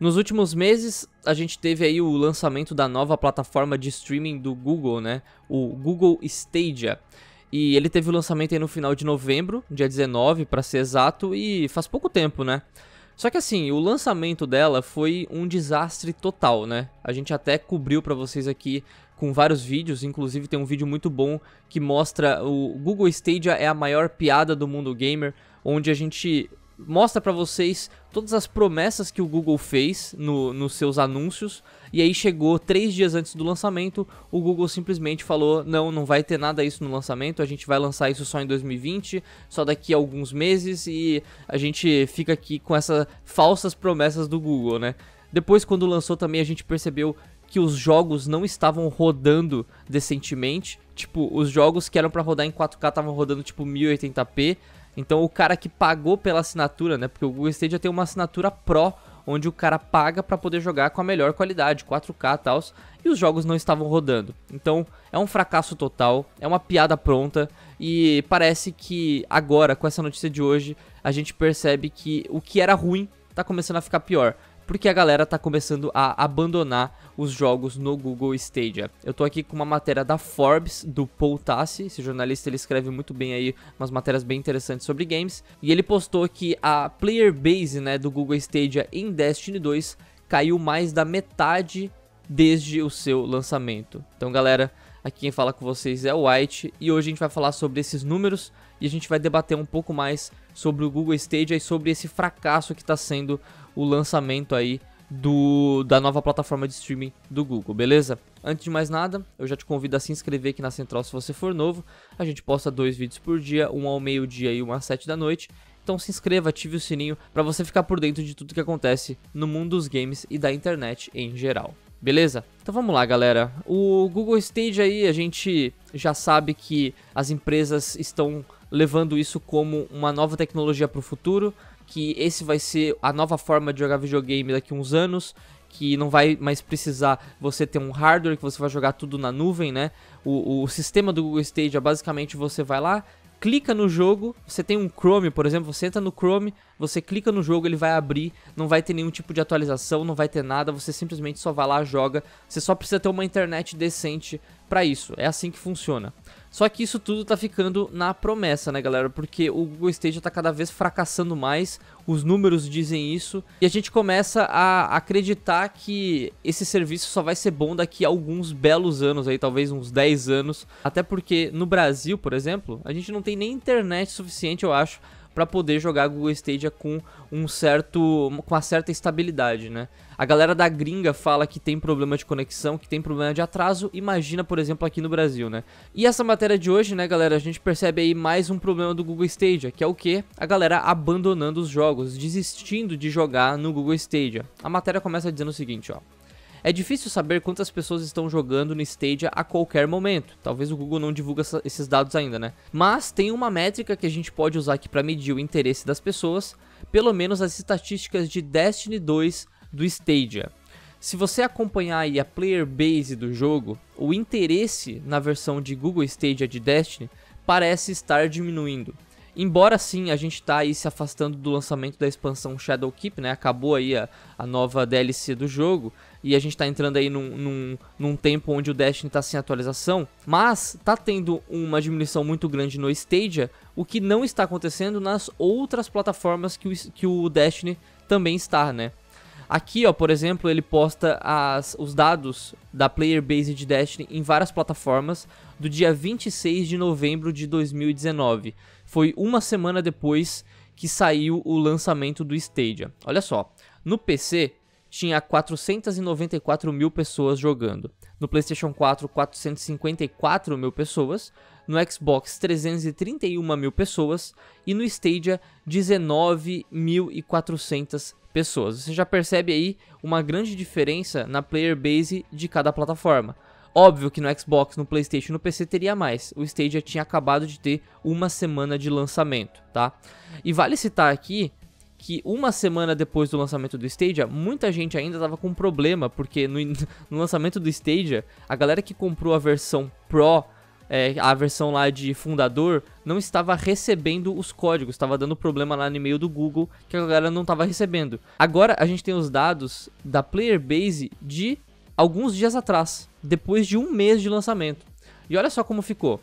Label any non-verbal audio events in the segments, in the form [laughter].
Nos últimos meses, a gente teve aí o lançamento da nova plataforma de streaming do Google, né? O Google Stadia. E ele teve o lançamento aí no final de novembro, dia 19 para ser exato, e faz pouco tempo, né? Só que assim, o lançamento dela foi um desastre total, né? A gente até cobriu para vocês aqui com vários vídeos, inclusive tem um vídeo muito bom que mostra o Google Stadia é a maior piada do mundo gamer, onde a gente mostra para vocês todas as promessas que o Google fez no, nos seus anúncios. E aí chegou três dias antes do lançamento, o Google simplesmente falou: não, não vai ter nada isso no lançamento, a gente vai lançar isso só em 2020, só daqui a alguns meses, e a gente fica aqui com essas falsas promessas do Google, né? Depois, quando lançou também, a gente percebeu que os jogos não estavam rodando decentemente. Tipo, os jogos que eram para rodar em 4K estavam rodando tipo 1080p. Então o cara que pagou pela assinatura, né? Porque o Google Stadia tem uma assinatura Pro, onde o cara paga para poder jogar com a melhor qualidade, 4K e tal, e os jogos não estavam rodando. Então é um fracasso total, é uma piada pronta, e parece que agora, com essa notícia de hoje, a gente percebe que o que era ruim tá começando a ficar pior porque a galera tá começando a abandonar os jogos no Google Stadia. Eu tô aqui com uma matéria da Forbes, do Paul Tassi, esse jornalista ele escreve muito bem aí umas matérias bem interessantes sobre games, e ele postou que a player base né, do Google Stadia em Destiny 2 caiu mais da metade desde o seu lançamento. Então, galera, Aqui quem fala com vocês é o White e hoje a gente vai falar sobre esses números e a gente vai debater um pouco mais sobre o Google Stadia e sobre esse fracasso que está sendo o lançamento aí do, da nova plataforma de streaming do Google, beleza? Antes de mais nada, eu já te convido a se inscrever aqui na Central se você for novo. A gente posta dois vídeos por dia, um ao meio-dia e um às sete da noite. Então se inscreva, ative o sininho para você ficar por dentro de tudo que acontece no mundo dos games e da internet em geral. Beleza? Então vamos lá, galera. O Google Stage aí, a gente já sabe que as empresas estão levando isso como uma nova tecnologia para o futuro, que esse vai ser a nova forma de jogar videogame daqui a uns anos, que não vai mais precisar você ter um hardware que você vai jogar tudo na nuvem, né? O, o sistema do Google Stage é basicamente você vai lá, clica no jogo, você tem um Chrome, por exemplo, você entra no Chrome, você clica no jogo, ele vai abrir, não vai ter nenhum tipo de atualização, não vai ter nada, você simplesmente só vai lá, joga. Você só precisa ter uma internet decente para isso. É assim que funciona. Só que isso tudo tá ficando na promessa, né, galera? Porque o Google Stadia tá cada vez fracassando mais, os números dizem isso, e a gente começa a acreditar que esse serviço só vai ser bom daqui a alguns belos anos aí, talvez uns 10 anos. Até porque no Brasil, por exemplo, a gente não tem nem internet suficiente, eu acho, para poder jogar Google Stadia com um certo com uma certa estabilidade, né? A galera da gringa fala que tem problema de conexão, que tem problema de atraso, imagina, por exemplo, aqui no Brasil, né? E essa matéria de hoje, né, galera, a gente percebe aí mais um problema do Google Stadia, que é o que? A galera abandonando os jogos, desistindo de jogar no Google Stadia. A matéria começa dizendo o seguinte, ó: é difícil saber quantas pessoas estão jogando no Stadia a qualquer momento. Talvez o Google não divulgue esses dados ainda, né? Mas tem uma métrica que a gente pode usar aqui para medir o interesse das pessoas, pelo menos as estatísticas de Destiny 2 do Stadia. Se você acompanhar aí a player base do jogo, o interesse na versão de Google Stadia de Destiny parece estar diminuindo. Embora sim a gente está aí se afastando do lançamento da expansão Shadowkeep, né? Acabou aí a, a nova DLC do jogo e a gente está entrando aí num, num, num tempo onde o Destiny está sem atualização, mas tá tendo uma diminuição muito grande no Stadia, o que não está acontecendo nas outras plataformas que o, que o Destiny também está, né? Aqui, ó, por exemplo, ele posta as, os dados da player base de Destiny em várias plataformas do dia 26 de novembro de 2019. Foi uma semana depois que saiu o lançamento do Stadia. Olha só, no PC tinha 494 mil pessoas jogando. No PlayStation 4, 454 mil pessoas. No Xbox, 331 mil pessoas. E no Stadia, 19.400 pessoas. Você já percebe aí uma grande diferença na player base de cada plataforma. Óbvio que no Xbox, no PlayStation, no PC teria mais. O Stadia tinha acabado de ter uma semana de lançamento, tá? E vale citar aqui que uma semana depois do lançamento do Stadia, muita gente ainda estava com problema, porque no, [laughs] no, lançamento do Stadia, a galera que comprou a versão Pro, é, a versão lá de fundador, não estava recebendo os códigos, estava dando problema lá no e-mail do Google que a galera não estava recebendo. Agora a gente tem os dados da player base de alguns dias atrás, depois de um mês de lançamento. E olha só como ficou.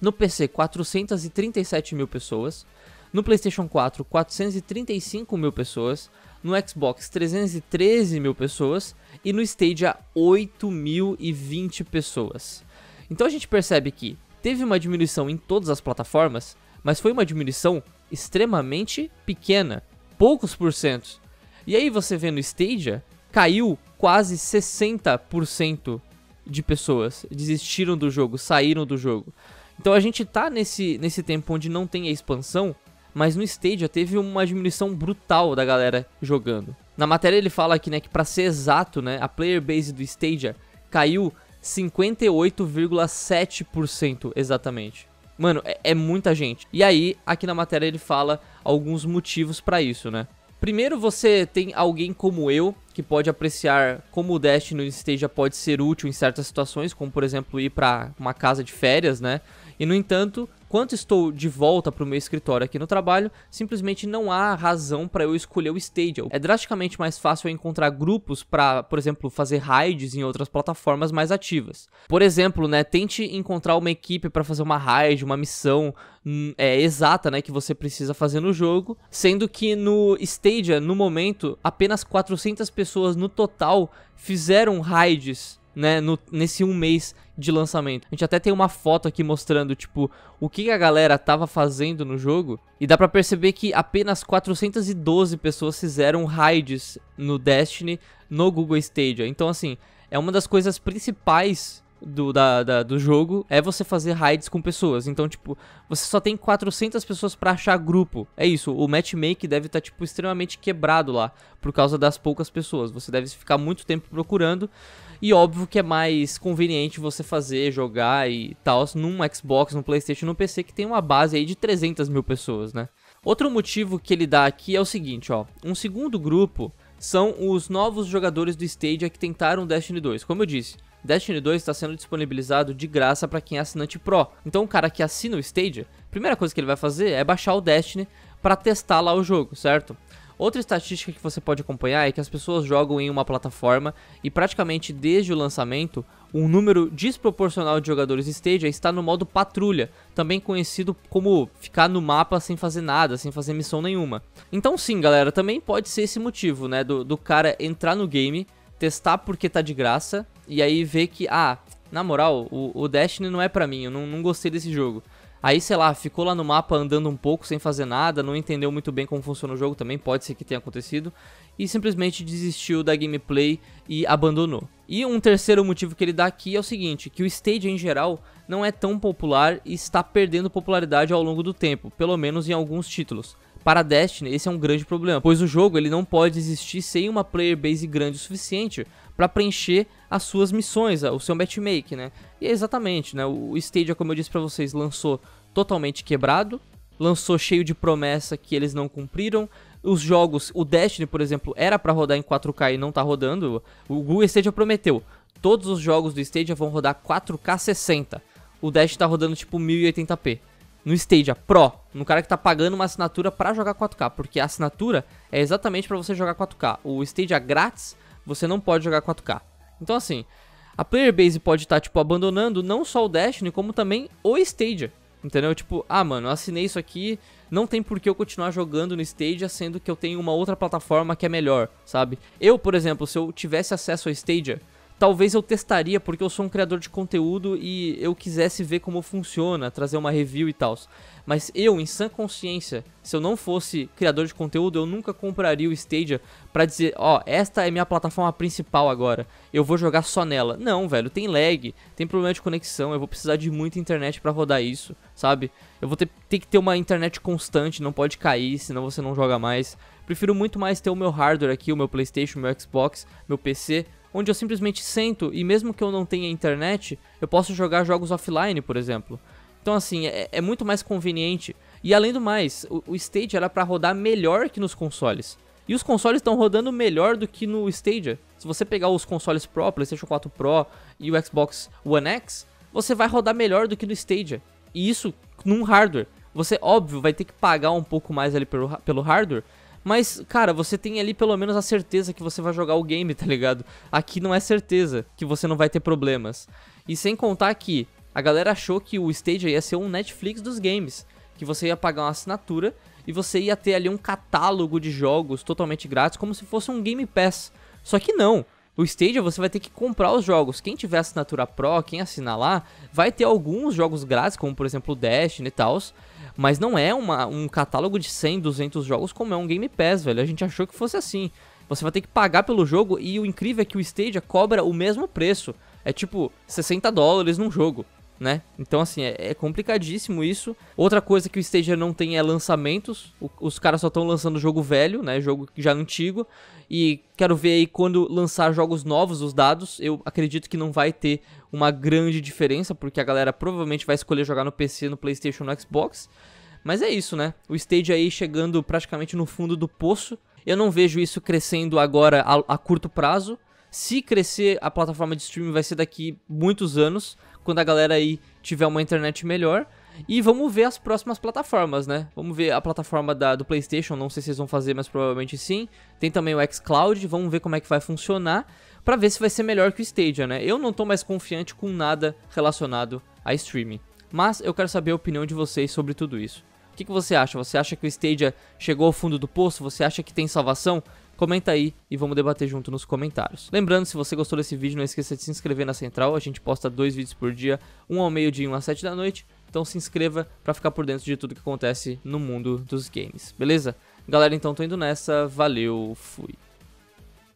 No PC, 437 mil pessoas. No PlayStation 4, 435 mil pessoas. No Xbox, 313 mil pessoas. E no Stadia, 8.020 pessoas. Então a gente percebe que teve uma diminuição em todas as plataformas, mas foi uma diminuição extremamente pequena, poucos por cento. E aí você vê no Stadia, caiu quase 60% de pessoas desistiram do jogo, saíram do jogo. Então a gente tá nesse, nesse tempo onde não tem a expansão, mas no Stadia teve uma diminuição brutal da galera jogando. Na matéria ele fala aqui, né, que para ser exato, né, a player base do Stadia caiu 58,7% exatamente. Mano, é, é, muita gente. E aí, aqui na matéria ele fala alguns motivos para isso, né? Primeiro, você tem alguém como eu que pode apreciar como o Destiny no Stadia pode ser útil em certas situações, como por exemplo ir para uma casa de férias, né? E no entanto, Enquanto estou de volta para o meu escritório aqui no trabalho, simplesmente não há razão para eu escolher o Stadia. É drasticamente mais fácil eu encontrar grupos para, por exemplo, fazer raids em outras plataformas mais ativas. Por exemplo, né, tente encontrar uma equipe para fazer uma raid, uma missão hum, é, exata né, que você precisa fazer no jogo, sendo que no Stadia, no momento, apenas 400 pessoas no total fizeram raids né, no, nesse um mês de lançamento. A gente até tem uma foto aqui mostrando, tipo, o que a galera tava fazendo no jogo. E dá pra perceber que apenas 412 pessoas fizeram raids no Destiny no Google Stadia. Então, assim, é uma das coisas principais do, da, da, do jogo é você fazer raids com pessoas. Então, tipo, você só tem 400 pessoas para achar grupo. É isso, o matchmake deve estar, tá, tipo, extremamente quebrado lá, por causa das poucas pessoas. Você deve ficar muito tempo procurando. E óbvio que é mais conveniente você fazer, jogar e tal num Xbox, num PlayStation, num PC que tem uma base aí de 300 mil pessoas, né? Outro motivo que ele dá aqui é o seguinte, ó. Um segundo grupo são os novos jogadores do Stadia que tentaram Destiny 2. Como eu disse, Destiny 2 está sendo disponibilizado de graça para quem é assinante Pro. Então o cara que assina o Stadia, a primeira coisa que ele vai fazer é baixar o Destiny para testar lá o jogo, certo? Outra estatística que você pode acompanhar é que as pessoas jogam em uma plataforma e praticamente desde o lançamento, um número desproporcional de jogadores Stadia está no modo patrulha, também conhecido como ficar no mapa sem fazer nada, sem fazer missão nenhuma. Então sim, galera, também pode ser esse motivo, né, do, do cara entrar no game, testar porque tá de graça e aí ver que, ah, na moral, o, o Destiny não é para mim, eu não, não gostei desse jogo. Aí, sei lá, ficou lá no mapa andando um pouco sem fazer nada, não entendeu muito bem como funciona o jogo também, pode ser que tenha acontecido, e simplesmente desistiu da gameplay e abandonou. E um terceiro motivo que ele dá aqui é o seguinte, que o stage em geral não é tão popular e está perdendo popularidade ao longo do tempo, pelo menos em alguns títulos. Para Destiny, esse é um grande problema, pois o jogo ele não pode existir sem uma player base grande o suficiente para preencher as suas missões, o seu matchmaking, né? E é exatamente, né? O Stadia, como eu disse para vocês, lançou totalmente quebrado, lançou cheio de promessa que eles não cumpriram. Os jogos, o Destiny, por exemplo, era para rodar em 4K e não tá rodando. O Google Stadia prometeu, todos os jogos do Stadia vão rodar 4K 60. O Destiny tá rodando tipo 1080p no Stadia Pro, no cara que tá pagando uma assinatura para jogar 4K, porque a assinatura é exatamente para você jogar 4K. O Stadia grátis, você não pode jogar 4K. Então assim, a player base pode estar tá, tipo abandonando não só o Destiny, como também o Stadia. Entendeu? Tipo, ah, mano, eu assinei isso aqui, não tem por que eu continuar jogando no Stadia, sendo que eu tenho uma outra plataforma que é melhor, sabe? Eu, por exemplo, se eu tivesse acesso ao Stadia, talvez eu testaria, porque eu sou um criador de conteúdo e eu quisesse ver como funciona, trazer uma review e tal. Mas eu, em sã consciência, se eu não fosse criador de conteúdo, eu nunca compraria o Stadia para dizer, ó, oh, esta é minha plataforma principal agora, eu vou jogar só nela. Não, velho, tem lag, tem problema de conexão, eu vou precisar de muita internet para rodar isso, sabe? Eu vou ter, ter que ter uma internet constante, não pode cair, senão você não joga mais. Prefiro muito mais ter o meu hardware aqui, o meu PlayStation, o meu Xbox, meu PC, onde eu simplesmente sento e mesmo que eu não tenha internet, eu posso jogar jogos offline, por exemplo. Então, assim, é, é muito mais conveniente. E além do mais, o, o Stage era para rodar melhor que nos consoles. E os consoles estão rodando melhor do que no Stadia. Se você pegar os consoles Pro, PlayStation 4 Pro e o Xbox One X, você vai rodar melhor do que no Stadia. E isso num hardware. Você, óbvio, vai ter que pagar um pouco mais ali pelo, pelo hardware, mas, cara, você tem ali pelo menos a certeza que você vai jogar o game, tá ligado? Aqui não é certeza que você não vai ter problemas. E sem contar que a galera achou que o Stadia ia ser um Netflix dos games, que você ia pagar uma assinatura e você ia ter ali um catálogo de jogos totalmente grátis, como se fosse um Game Pass. Só que não. O Stadia você vai ter que comprar os jogos. Quem tiver assinatura Pro, quem assinar lá, vai ter alguns jogos grátis, como por exemplo o Destiny e tals, mas não é uma, um catálogo de 100, 200 jogos como é um Game Pass, velho. A gente achou que fosse assim. Você vai ter que pagar pelo jogo e o incrível é que o Stadia cobra o mesmo preço. É tipo 60 dólares num jogo né? Então, assim, é, é, complicadíssimo isso. Outra coisa que o Stadia não tem é lançamentos. O, os caras só estão lançando jogo velho, né? Jogo já antigo. E quero ver aí quando lançar jogos novos os dados. Eu acredito que não vai ter uma grande diferença, porque a galera provavelmente vai escolher jogar no PC, no PlayStation, no Xbox. Mas é isso, né? O Stadia aí chegando praticamente no fundo do poço. Eu não vejo isso crescendo agora a, a curto prazo. Se crescer a plataforma de streaming vai ser daqui muitos anos, quando a galera aí tiver uma internet melhor. E vamos ver as próximas plataformas, né? Vamos ver a plataforma da, do PlayStation, não sei se eles vão fazer, mas provavelmente sim. Tem também o xCloud, vamos ver como é que vai funcionar para ver se vai ser melhor que o Stadia, né? Eu não tô mais confiante com nada relacionado a streaming, mas eu quero saber a opinião de vocês sobre tudo isso. O que, que você acha? Você acha que o Stadia chegou ao fundo do poço? Você acha que tem salvação? Comenta aí e vamos debater junto nos comentários. Lembrando, se você gostou desse vídeo, não esqueça de se inscrever na Central. A gente posta dois vídeos por dia, um ao meio-dia e um às sete da noite. Então se inscreva para ficar por dentro de tudo que acontece no mundo dos games, beleza? Galera, então tô indo nessa. Valeu, fui.